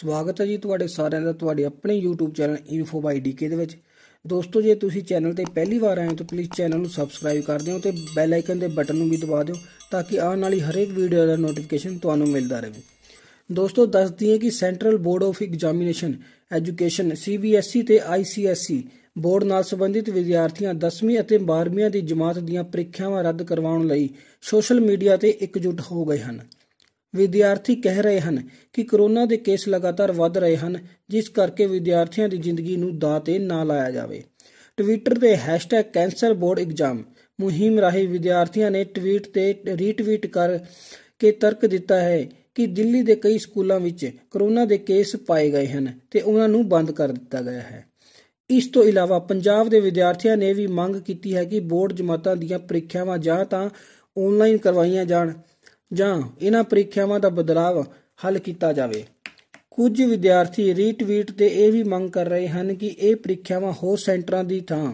ਸਵਾਗਤ ਹੈ ਜੀ ਤੁਹਾਡੇ ਸਾਰਿਆਂ ਦਾ ਤੁਹਾਡੇ ਆਪਣੇ YouTube channel info by DK ਦੇ ਵਿੱਚ ਦੋਸਤੋ ਜੇ ਤੁਸੀਂ ਚੈਨਲ ਤੇ ਪਹਿਲੀ ਵਾਰ ਆਏ ਹੋ ਤਾਂ ਪਲੀਜ਼ ਚੈਨਲ ਨੂੰ ਸਬਸਕ੍ਰਾਈਬ ਕਰ ਦਿਓ ਤੇ ਬੈਲ ਆਈਕਨ ਦੇ ਬਟਨ ਨੂੰ ਵੀ ਦਬਾ ਦਿਓ ਤਾਂ ਕਿ ਆਉਣ ਵਾਲੀ ਹਰੇਕ ਵੀਡੀਓ ਦਾ ਨੋਟੀਫਿਕੇਸ਼ਨ ਤੁਹਾਨੂੰ ਮਿਲਦਾ ਰਹੇ ਦੋਸਤੋ ਦੱਸ ਦਈਏ ਕਿ central board of examination education CBSE ਤੇ ICSE ਬੋਰਡ ਨਾਲ ਸੰਬੰਧਿਤ ਵਿਦਿਆਰਥੀਆਂ 10ਵੀਂ ਅਤੇ 12ਵੀਂ ਦੀ ਜਮਾਤ ਦੀਆਂ ਪ੍ਰੀਖਿਆਵਾਂ ਰੱਦ ਕਰਵਾਉਣ ਲਈ ਸੋਸ਼ਲ ਮੀਡੀਆ ਤੇ ਇਕਜੁੱਟ ਹੋ ਗਏ ਹਨ ਵਿਦਿਆਰਥੀ ਕਹਿ ਰਹੇ ਹਨ ਕਿ ਕੋਰੋਨਾ ਦੇ ਕੇਸ ਲਗਾਤਾਰ ਵੱਧ ਰਹੇ ਹਨ ਜਿਸ ਕਰਕੇ ਵਿਦਿਆਰਥੀਆਂ ਦੀ ਜ਼ਿੰਦਗੀ ਨੂੰ ਦਾਅ ਤੇ ਨਾ ਲਾਇਆ ਜਾਵੇ ਟਵਿੱਟਰ ਤੇ #ਕੈਂਸਰ ਬੋਰਡ ਐਗਜ਼ਾਮ ਮੁਹਿੰਮ ਰਾਹੀਂ ਵਿਦਿਆਰਥੀਆਂ ਨੇ ਟਵੀਟ ਤੇ ਰੀਟਵੀਟ ਕਰ ਕੇ ਤਰਕ ਦਿੱਤਾ ਹੈ ਕਿ ਦਿੱਲੀ ਦੇ ਕਈ ਸਕੂਲਾਂ ਵਿੱਚ ਕਰੋਨਾ ਦੇ ਕੇਸ ਪਾਏ ਗਏ ਹਨ ਤੇ ਉਹਨਾਂ ਨੂੰ ਬੰਦ ਕਰ ਦਿੱਤਾ ਗਿਆ ਹੈ ਇਸ ਤੋਂ ਇਲਾਵਾ ਪੰਜਾਬ ਦੇ ਵਿਦਿਆਰਥੀਆਂ ਨੇ ਵੀ ਮੰਗ ਕੀਤੀ ਹੈ ਕਿ ਬੋਰਡ ਜਮਾਤਾਂ ਦੀਆਂ ਪ੍ਰੀਖਿਆਵਾਂ ਜਾਂ ਤਾਂ ਆਨਲਾਈਨ ਕਰਵਾਈਆਂ ਜਾਣ ਜਾਂ ਇਹਨਾਂ ਪ੍ਰੀਖਿਆਵਾਂ ਦਾ ਬਦਲਾਵ ਹੱਲ ਕੀਤਾ ਜਾਵੇ ਕੁਝ ਵਿਦਿਆਰਥੀ ਰੀਟਵੀਟ ਤੇ ਇਹ ਵੀ ਮੰਗ ਕਰ ਰਹੇ ਹਨ ਕਿ ਇਹ ਪ੍ਰੀਖਿਆਵਾਂ ਹੋਰ ਸੈਂਟਰਾਂ ਦੀ ਥਾਂ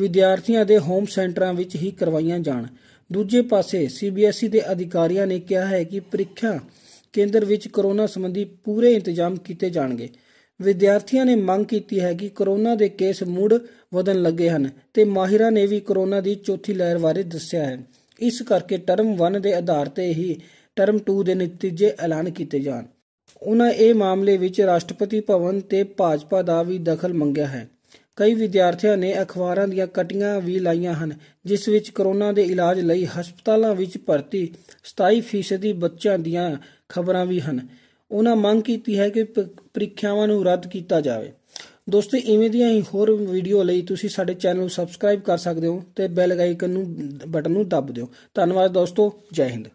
ਵਿਦਿਆਰਥੀਆਂ ਦੇ ਹੋਮ ਸੈਂਟਰਾਂ ਵਿੱਚ ਹੀ ਕਰਵਾਈਆਂ ਜਾਣ ਦੂਜੇ ਪਾਸੇ ਸੀਬੀਐਸਈ ਦੇ ਅਧਿਕਾਰੀਆਂ ਨੇ ਕਿਹਾ ਹੈ ਕਿ ਪ੍ਰੀਖਿਆ ਕੇਂਦਰ ਵਿੱਚ ਕਰੋਨਾ ਸੰਬੰਧੀ ਪੂਰੇ ਇੰਤਜ਼ਾਮ ਕੀਤੇ ਜਾਣਗੇ ਵਿਦਿਆਰਥੀਆਂ ਨੇ ਮੰਗ ਕੀਤੀ ਹੈ ਕਿ ਕਰੋਨਾ ਦੇ ਕੇਸ ਮੁੜ ਵਧਣ ਲੱਗੇ ਹਨ ਤੇ ਮਾਹਿਰਾਂ ਨੇ ਵੀ ਕਰੋਨਾ ਦੀ ਚੌਥੀ ਲਹਿਰ ਬਾਰੇ ਦੱਸਿਆ ਹੈ ਇਸ ਕਰਕੇ ਟਰਮ 1 ਦੇ ਆਧਾਰ ਤੇ ਹੀ ਟਰਮ 2 ਦੇ ਨਤੀਜੇ ਐਲਾਨ ਕੀਤੇ ਜਾਣ ਉਹਨਾਂ ਇਹ ਮਾਮਲੇ ਵਿੱਚ ਰਾਸ਼ਟਰਪਤੀ ਭਵਨ ਤੇ ਭਾਜਪਾ ਦਾ ਵੀ ਦਖਲ ਮੰਗਿਆ ਹੈ ਕਈ ਵਿਦਿਆਰਥੀਆਂ ਨੇ ਅਖਬਾਰਾਂ ਦੀਆਂ ਕਟੀਆਂ ਵੀ ਲਾਈਆਂ ਹਨ ਜਿਸ ਵਿੱਚ ਕਰੋਨਾ ਦੇ ਇਲਾਜ ਲਈ ਹਸਪਤਾਲਾਂ ਵਿੱਚ ਭਰਤੀ 27% ਬੱਚਿਆਂ ਦੀਆਂ ਖਬਰਾਂ ਵੀ ਹਨ ਉਹਨਾਂ ਮੰਗ ਕੀਤੀ ਹੈ ਕਿ ਪ੍ਰੀਖਿਆਵਾਂ ਨੂੰ ਰੱਦ ਕੀਤਾ ਜਾਵੇ ਦੋਸਤੋ ਇਵੇਂ ਦੀਆਂ ਹੀ ਹੋਰ ਵੀਡੀਓ ਲਈ ਤੁਸੀਂ ਸਾਡੇ ਚੈਨਲ ਨੂੰ ਸਬਸਕ੍ਰਾਈਬ ਕਰ ਸਕਦੇ ਹੋ ਤੇ ਬੈਲ ਆਈਕਨ ਨੂੰ ਬਟਨ ਨੂੰ ਦਬ ਦਿਓ ਧੰਨਵਾਦ ਦੋਸਤੋ ਜੈ ਹਿੰਦ